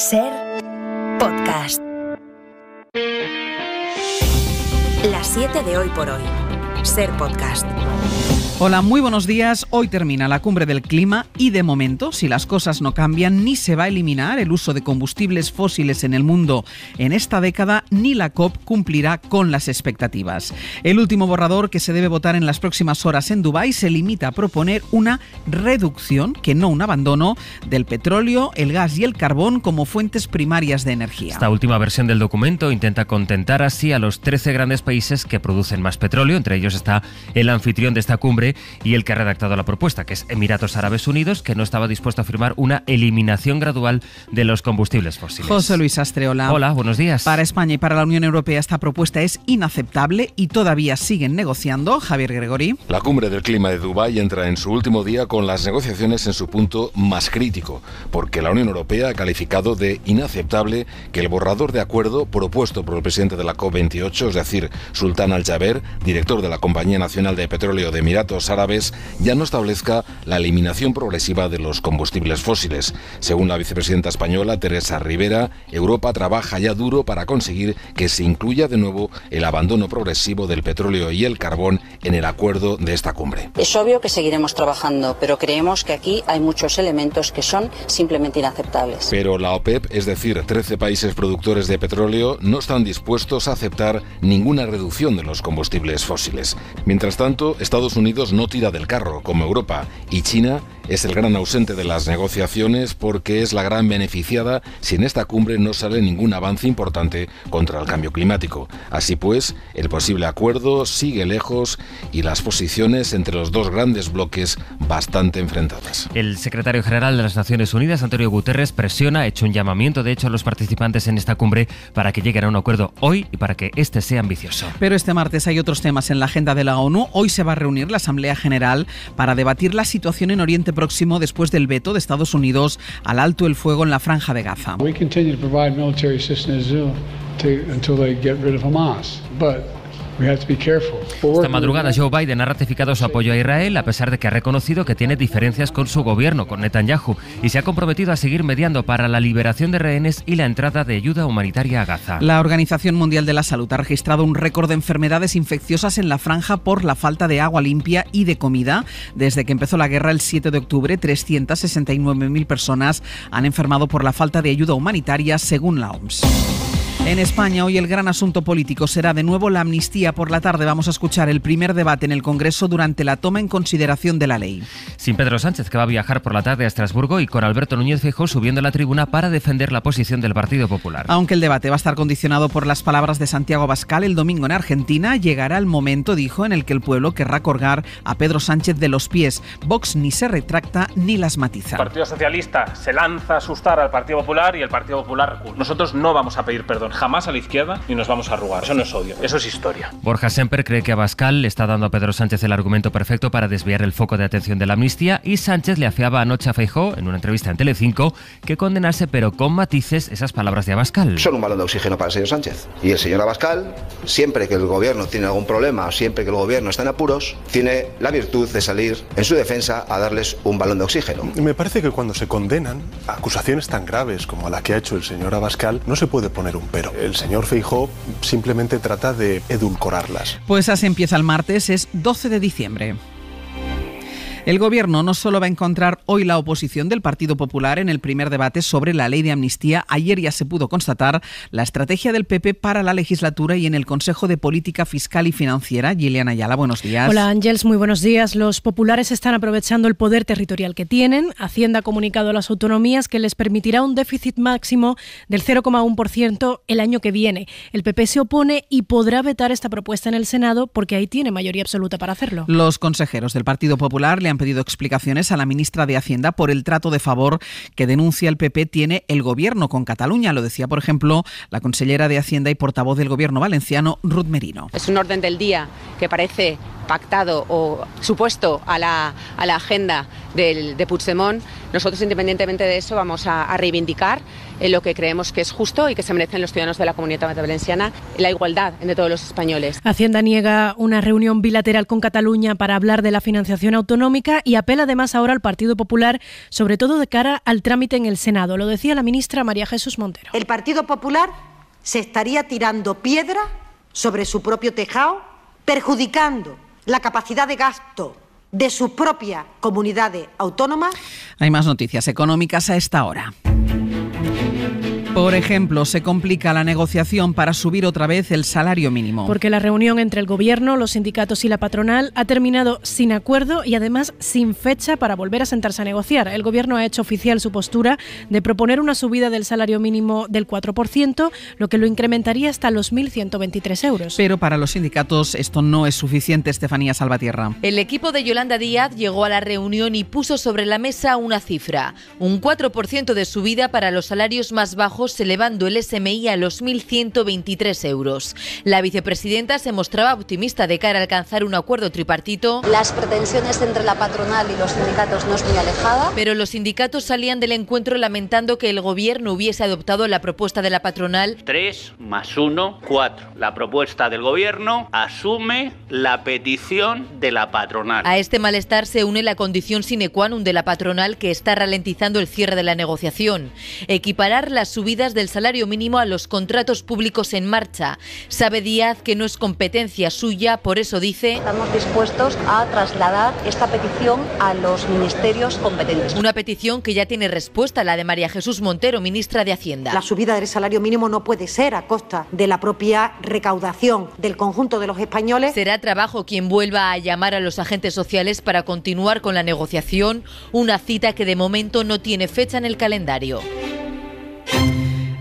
Ser podcast. Las 7 de hoy por hoy. Ser Podcast. Hola, muy buenos días. Hoy termina la cumbre del clima y de momento, si las cosas no cambian, ni se va a eliminar el uso de combustibles fósiles en el mundo en esta década, ni la COP cumplirá con las expectativas. El último borrador que se debe votar en las próximas horas en Dubái se limita a proponer una reducción, que no un abandono, del petróleo, el gas y el carbón como fuentes primarias de energía. Esta última versión del documento intenta contentar así a los 13 grandes países que producen más petróleo, entre ellos está el anfitrión de esta cumbre y el que ha redactado la propuesta, que es Emiratos Árabes Unidos, que no estaba dispuesto a firmar una eliminación gradual de los combustibles fósiles. José Luis Astreola. Hola, buenos días. Para España y para la Unión Europea esta propuesta es inaceptable y todavía siguen negociando. Javier Gregori. La cumbre del clima de Dubái entra en su último día con las negociaciones en su punto más crítico, porque la Unión Europea ha calificado de inaceptable que el borrador de acuerdo propuesto por el presidente de la COP28, es decir, Sultán Al-Jaber, director de la Compañía Nacional de Petróleo de Emiratos Árabes ya no establezca la eliminación progresiva de los combustibles fósiles. Según la vicepresidenta española Teresa Rivera, Europa trabaja ya duro para conseguir que se incluya de nuevo el abandono progresivo del petróleo y el carbón en el acuerdo de esta cumbre. Es obvio que seguiremos trabajando, pero creemos que aquí hay muchos elementos que son simplemente inaceptables. Pero la OPEP, es decir, 13 países productores de petróleo, no están dispuestos a aceptar ninguna reducción de los combustibles fósiles. Mientras tanto, Estados Unidos no tira del carro, como Europa, y China es el gran ausente de las negociaciones porque es la gran beneficiada si en esta cumbre no sale ningún avance importante contra el cambio climático. Así pues, el posible acuerdo sigue lejos y las posiciones entre los dos grandes bloques bastante enfrentadas. El secretario general de las Naciones Unidas, Antonio Guterres, presiona, ha hecho un llamamiento de hecho a los participantes en esta cumbre para que lleguen a un acuerdo hoy y para que este sea ambicioso. Pero este martes hay otros temas en la agenda de la ONU. Hoy se va a reunir la Asamblea General para debatir la situación en Oriente próximo después del veto de Estados Unidos al alto el fuego en la franja de Gaza. Esta madrugada Joe Biden ha ratificado su apoyo a Israel a pesar de que ha reconocido que tiene diferencias con su gobierno, con Netanyahu, y se ha comprometido a seguir mediando para la liberación de rehenes y la entrada de ayuda humanitaria a Gaza. La Organización Mundial de la Salud ha registrado un récord de enfermedades infecciosas en la franja por la falta de agua limpia y de comida. Desde que empezó la guerra el 7 de octubre, 369.000 personas han enfermado por la falta de ayuda humanitaria, según la OMS. En España hoy el gran asunto político será de nuevo la amnistía. Por la tarde vamos a escuchar el primer debate en el Congreso durante la toma en consideración de la ley. Sin Pedro Sánchez, que va a viajar por la tarde a Estrasburgo, y con Alberto Núñez Feijóo subiendo a la tribuna para defender la posición del Partido Popular. Aunque el debate va a estar condicionado por las palabras de Santiago Bascal el domingo en Argentina, llegará el momento, dijo, en el que el pueblo querrá colgar a Pedro Sánchez de los pies. Vox ni se retracta ni las matiza. El Partido Socialista se lanza a asustar al Partido Popular y el Partido Popular. Nosotros no vamos a pedir perdón jamás a la izquierda y nos vamos a arrugar. Eso no es odio, eso es historia. Borja Semper cree que Abascal le está dando a Pedro Sánchez el argumento perfecto para desviar el foco de atención de la amnistía y Sánchez le afiaba anoche a Feijó, en una entrevista en Telecinco, que condenase, pero con matices, esas palabras de Abascal. Son un balón de oxígeno para el señor Sánchez. Y el señor Abascal, siempre que el gobierno tiene algún problema o siempre que el gobierno está en apuros, tiene la virtud de salir en su defensa a darles un balón de oxígeno. Me parece que cuando se condenan acusaciones tan graves como la que ha hecho el señor Abascal, no se puede poner un pelo pero el señor Feijó simplemente trata de edulcorarlas. Pues así empieza el martes, es 12 de diciembre. El Gobierno no solo va a encontrar hoy la oposición del Partido Popular en el primer debate sobre la ley de amnistía, ayer ya se pudo constatar la estrategia del PP para la legislatura y en el Consejo de Política Fiscal y Financiera. Giliana Ayala, buenos días. Hola Ángels, muy buenos días. Los populares están aprovechando el poder territorial que tienen. Hacienda ha comunicado a las autonomías que les permitirá un déficit máximo del 0,1% el año que viene. El PP se opone y podrá vetar esta propuesta en el Senado porque ahí tiene mayoría absoluta para hacerlo. Los consejeros del Partido Popular pedido explicaciones a la ministra de Hacienda por el trato de favor que denuncia el PP tiene el gobierno con Cataluña. Lo decía, por ejemplo, la consellera de Hacienda y portavoz del gobierno valenciano, Ruth Merino. Es un orden del día que parece pactado o supuesto a la, agenda de Puigdemont. Nosotros, independientemente de eso, vamos a reivindicar en lo que creemos que es justo y que se merecen los ciudadanos de la comunidad valenciana, la igualdad entre todos los españoles. Hacienda niega una reunión bilateral con Cataluña para hablar de la financiación autonómica y apela además ahora al Partido Popular, sobre todo de cara al trámite en el Senado. Lo decía la ministra María Jesús Montero. El Partido Popular se estaría tirando piedra sobre su propio tejado, perjudicando la capacidad de gasto de su propia comunidad autónoma. Hay más noticias económicas a esta hora. Por ejemplo, se complica la negociación para subir otra vez el salario mínimo. Porque la reunión entre el Gobierno, los sindicatos y la patronal ha terminado sin acuerdo y además sin fecha para volver a sentarse a negociar. El Gobierno ha hecho oficial su postura de proponer una subida del salario mínimo del 4%, lo que lo incrementaría hasta los 1.123 euros. Pero para los sindicatos esto no es suficiente, Estefanía Salvatierra. El equipo de Yolanda Díaz llegó a la reunión y puso sobre la mesa una cifra, un 4% de subida para los salarios más bajos elevando el SMI a los 1.123 euros. La vicepresidenta se mostraba optimista de cara a alcanzar un acuerdo tripartito. Las pretensiones entre la patronal y los sindicatos no es muy alejada. Pero los sindicatos salían del encuentro lamentando que el gobierno hubiese adoptado la propuesta de la patronal. 3 más 1, 4. La propuesta del gobierno asume la petición de la patronal. A este malestar se une la condición sine qua non de la patronal que está ralentizando el cierre de la negociación. Equiparar la subida del salario mínimo a los contratos públicos en marcha. Sabe Díaz que no es competencia suya, por eso dice... Estamos dispuestos a trasladar esta petición a los ministerios competentes. Una petición que ya tiene respuesta la de María Jesús Montero, ministra de Hacienda. La subida del salario mínimo no puede ser a costa de la propia recaudación del conjunto de los españoles. Será trabajo quien vuelva a llamar a los agentes sociales para continuar con la negociación, una cita que de momento no tiene fecha en el calendario.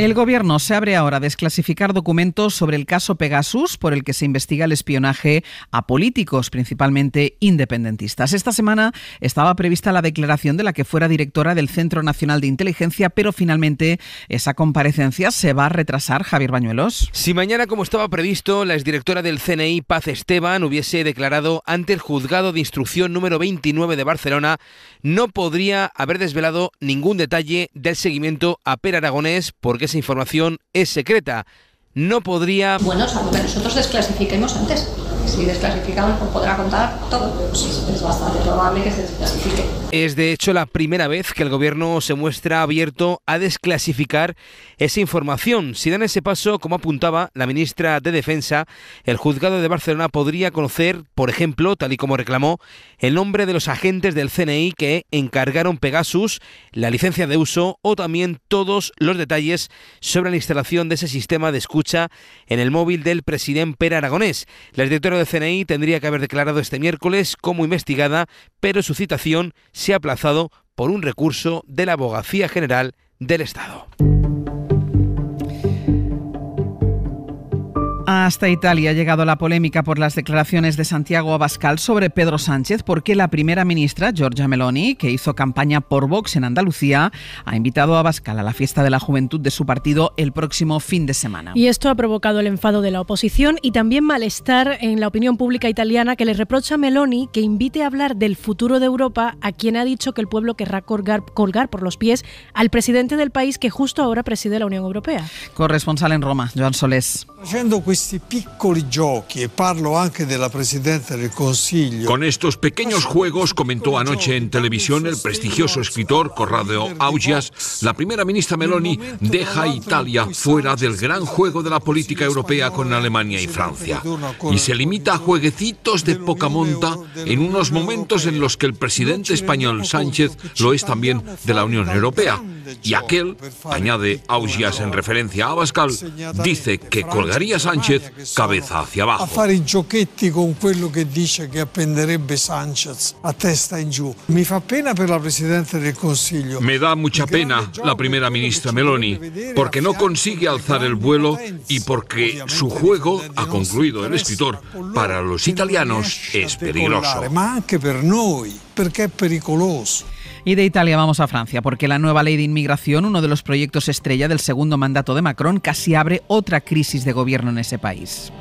El gobierno se abre ahora a desclasificar documentos sobre el caso Pegasus, por el que se investiga el espionaje a políticos, principalmente independentistas. Esta semana estaba prevista la declaración de la que fuera directora del Centro Nacional de Inteligencia, pero finalmente esa comparecencia se va a retrasar, Javier Bañuelos. Si mañana, como estaba previsto, la exdirectora del CNI, Paz Esteban, hubiese declarado ante el juzgado de instrucción número 29 de Barcelona, no podría haber desvelado ningún detalle del seguimiento a Per Aragonés porque esa información es secreta. No podría... Bueno, salvo que nosotros desclasifiquemos antes si desclasifican pues podrá contar todo. es bastante probable que se desclasifique. Es de hecho la primera vez que el gobierno se muestra abierto a desclasificar esa información. Si dan ese paso, como apuntaba la ministra de Defensa, el juzgado de Barcelona podría conocer, por ejemplo, tal y como reclamó, el nombre de los agentes del CNI que encargaron Pegasus, la licencia de uso o también todos los detalles sobre la instalación de ese sistema de escucha en el móvil del presidente Per Aragonés. La directora de CNI tendría que haber declarado este miércoles como investigada, pero su citación se ha aplazado por un recurso de la Abogacía General del Estado. hasta Italia ha llegado la polémica por las declaraciones de Santiago Abascal sobre Pedro Sánchez, porque la primera ministra, Giorgia Meloni, que hizo campaña por Vox en Andalucía, ha invitado a Abascal a la fiesta de la juventud de su partido el próximo fin de semana. Y esto ha provocado el enfado de la oposición y también malestar en la opinión pública italiana que le reprocha a Meloni que invite a hablar del futuro de Europa a quien ha dicho que el pueblo querrá colgar, colgar por los pies al presidente del país que justo ahora preside la Unión Europea. Corresponsal en Roma, Joan Solés. E con estos pequeños juegos, comentó anoche en televisión el prestigioso escritor Corrado Augias, la primera ministra Meloni deja Italia fuera del gran juego de la política europea con Alemania y Francia y se limita a jueguecitos de poca monta en unos momentos en los que el presidente español Sánchez lo es también de la Unión Europea. Y aquel, añade Augias en referencia a Abascal, dice que colgaría Sánchez cabeza hacia abajo. A hacer i giochetti con lo que dice que appenderebbe Sanchez a testa en giù. Me fa pena per la Presidente del Consejo. Me da mucha pena la primera ministra Meloni porque no consigue alzar el vuelo y porque su juego, ha concluido el escritor, para los italianos es peligroso. pero también para nosotros porque es pericoloso. Y de Italia vamos a Francia, porque la nueva ley de inmigración, uno de los proyectos estrella del segundo mandato de Macron, casi abre otra crisis de gobierno en ese país.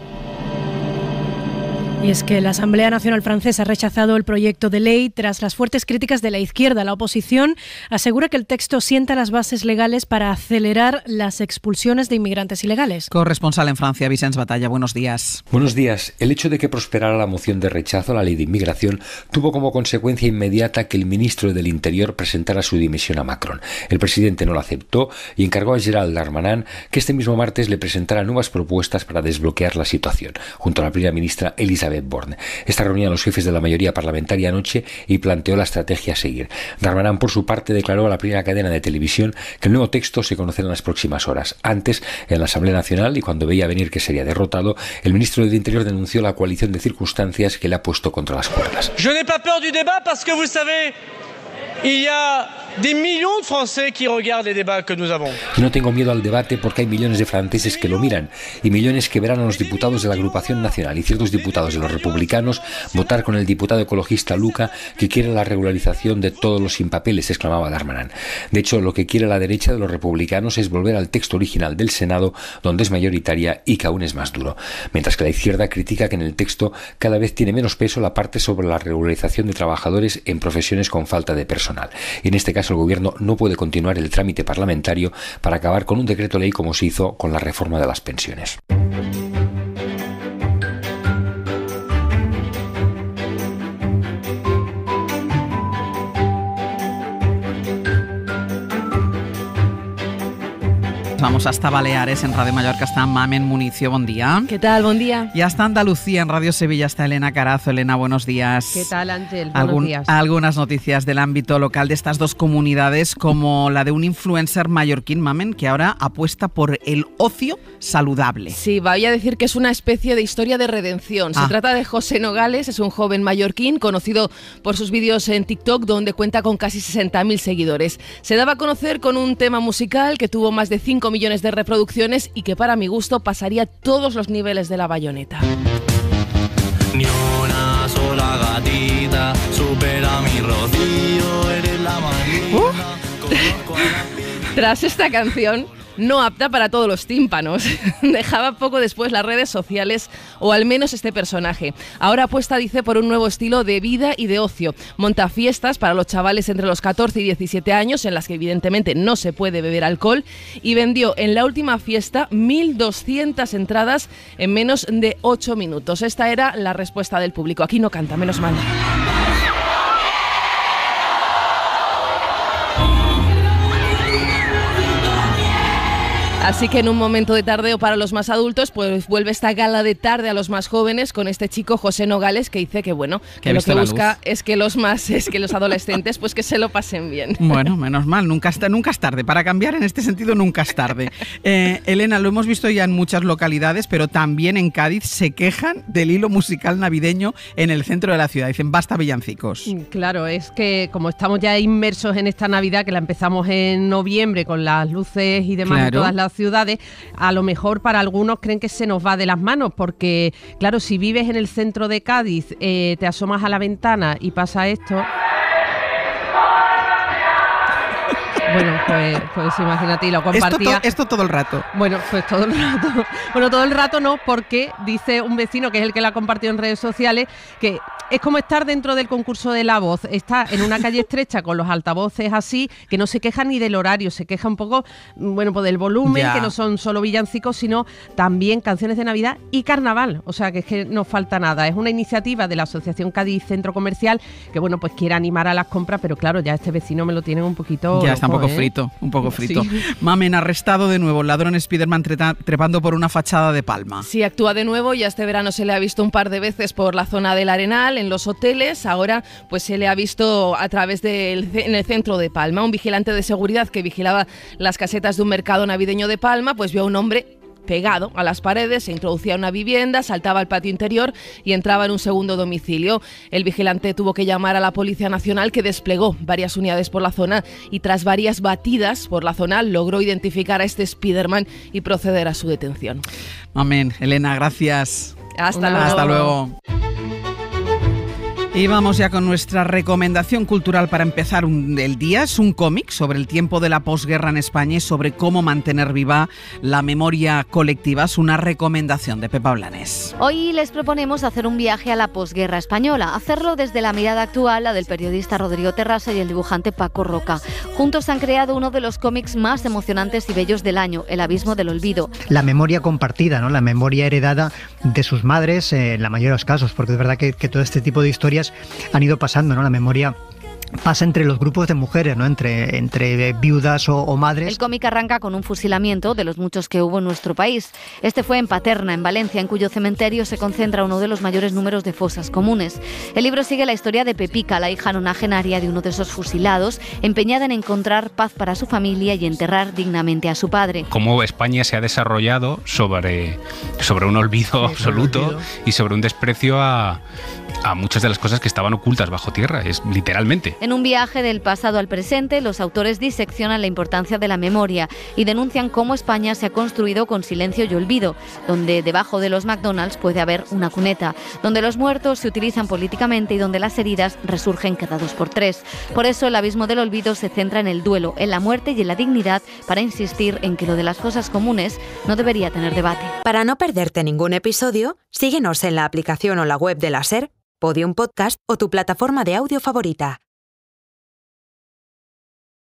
Y es que la Asamblea Nacional Francesa ha rechazado el proyecto de ley tras las fuertes críticas de la izquierda. La oposición asegura que el texto sienta las bases legales para acelerar las expulsiones de inmigrantes ilegales. Corresponsal en Francia, Vicens Batalla, buenos días. Buenos días. El hecho de que prosperara la moción de rechazo a la ley de inmigración tuvo como consecuencia inmediata que el ministro del Interior presentara su dimisión a Macron. El presidente no la aceptó y encargó a Gerald Darmanin que este mismo martes le presentara nuevas propuestas para desbloquear la situación. Junto a la primera ministra Elizabeth de Borne. Esta reunión a los jefes de la mayoría parlamentaria anoche y planteó la estrategia a seguir. Darmanán, por su parte, declaró a la primera cadena de televisión que el nuevo texto se conocerá en las próximas horas. Antes, en la Asamblea Nacional, y cuando veía venir que sería derrotado, el ministro del Interior denunció la coalición de circunstancias que le ha puesto contra las cuerdas. que de que no tengo miedo al debate porque hay millones de franceses que lo miran y millones que verán a los diputados de la agrupación nacional y ciertos diputados de los republicanos votar con el diputado ecologista Luca que quiere la regularización de todos los sin papeles, exclamaba Darmanin. De hecho, lo que quiere la derecha de los republicanos es volver al texto original del Senado, donde es mayoritaria y que aún es más duro, mientras que la izquierda critica que en el texto cada vez tiene menos peso la parte sobre la regularización de trabajadores en profesiones con falta de personal. Y en este caso el gobierno no puede continuar el trámite parlamentario para acabar con un decreto ley como se hizo con la reforma de las pensiones. Vamos hasta Baleares, en Radio Mallorca está Mamen Municio, buen día. ¿Qué tal? Buen día. Y hasta Andalucía, en Radio Sevilla está Elena Carazo. Elena, buenos días. ¿Qué tal, Ángel? buenos días. Algunas noticias del ámbito local de estas dos comunidades, como la de un influencer mallorquín, Mamen, que ahora apuesta por el ocio saludable. Sí, vaya a decir que es una especie de historia de redención. Se ah. trata de José Nogales, es un joven mallorquín conocido por sus vídeos en TikTok, donde cuenta con casi 60.000 seguidores. Se daba a conocer con un tema musical que tuvo más de 5 millones de reproducciones y que para mi gusto pasaría todos los niveles de la bayoneta. Tras esta canción, no apta para todos los tímpanos. Dejaba poco después las redes sociales, o al menos este personaje. Ahora apuesta, dice, por un nuevo estilo de vida y de ocio. Monta fiestas para los chavales entre los 14 y 17 años, en las que evidentemente no se puede beber alcohol, y vendió en la última fiesta 1.200 entradas en menos de 8 minutos. Esta era la respuesta del público. Aquí no canta, menos mal. Así que en un momento de tardeo para los más adultos, pues vuelve esta gala de tarde a los más jóvenes con este chico José Nogales que dice que bueno, lo que busca es que los más, es que los adolescentes, pues que se lo pasen bien. Bueno, menos mal, nunca, nunca es tarde. Para cambiar en este sentido, nunca es tarde. Eh, Elena, lo hemos visto ya en muchas localidades, pero también en Cádiz se quejan del hilo musical navideño en el centro de la ciudad. Dicen, basta villancicos. Mm, claro, es que como estamos ya inmersos en esta Navidad, que la empezamos en noviembre con las luces y demás claro. todas las ciudades, a lo mejor para algunos creen que se nos va de las manos, porque claro, si vives en el centro de Cádiz, eh, te asomas a la ventana y pasa esto. Bueno, pues, pues imagínate, lo compartía. Esto, todo el rato. Bueno, pues todo el rato. Bueno, todo el rato no, porque dice un vecino, que es el que la compartido en redes sociales, que es como estar dentro del concurso de la voz. Está en una calle estrecha con los altavoces así, que no se queja ni del horario, se queja un poco, mm, bueno, pues del volumen, que no son solo villancicos, sino también canciones de Navidad y carnaval. O sea, que es que no falta nada. Es una iniciativa de la Asociación Cádiz Centro Comercial que, bueno, pues quiere animar a las compras, pero claro, ya este vecino me lo tienen un poquito. Ya poco ¿eh? frito, un poco frito. Mamen arrestado de nuevo, ladrón Spiderman trepando por una fachada de Palma. Sí, actúa de nuevo, ya este verano se le ha visto un par de veces por la zona del Arenal, en los hoteles, ahora pues se le ha visto a través del en el centro de Palma. Un vigilante de seguridad que vigilaba las casetas de un mercado navideño de Palma, pues vio a un hombre pegado a las paredes, se introducía en una vivienda, saltaba al patio interior y entraba en un segundo domicilio. El vigilante tuvo que llamar a la Policía Nacional que desplegó varias unidades por la zona y tras varias batidas por la zona logró identificar a este Spiderman y proceder a su detención. Amén. Elena, gracias. Hasta luego. Hasta luego. Y vamos ya con nuestra recomendación cultural para empezar el día. Es un cómic sobre el tiempo de la posguerra en España y sobre cómo mantener viva la memoria colectiva. Es una recomendación de Pepa Blanes. Hoy les proponemos hacer un viaje a la posguerra española. Hacerlo desde la mirada actual, la del periodista Rodrigo Terrasa y el dibujante Paco Roca. Juntos han creado uno de los cómics más emocionantes y bellos del año, El Abismo del Olvido. La memoria compartida, ¿no? la memoria heredada de sus madres eh, en la mayoría de los casos, porque es verdad que todo este tipo de historias han ido pasando, ¿no? La memoria pasa entre los grupos de mujeres, ¿no? entre, entre viudas o, madres. El cómic arranca con un fusilamiento de los muchos que hubo en nuestro país. Este fue en Paterna, en Valencia, en cuyo cementerio se concentra uno de los mayores números de fosas comunes. El libro sigue la historia de Pepica, la hija nonagenaria de uno de esos fusilados, empeñada en encontrar paz para su familia y enterrar dignamente a su padre. Cómo España se ha desarrollado sobre, sobre un olvido absoluto y sobre un desprecio a a muchas de las cosas que estaban ocultas bajo tierra, es literalmente. En un viaje del pasado al presente, los autores diseccionan la importancia de la memoria y denuncian cómo España se ha construido con silencio y olvido, donde debajo de los McDonald's puede haber una cuneta, donde los muertos se utilizan políticamente y donde las heridas resurgen cada dos por tres. Por eso el abismo del olvido se centra en el duelo, en la muerte y en la dignidad para insistir en que lo de las cosas comunes no debería tener debate. Para no perderte ningún episodio, síguenos en la aplicación o la web de la SER un Podcast o tu plataforma de audio favorita.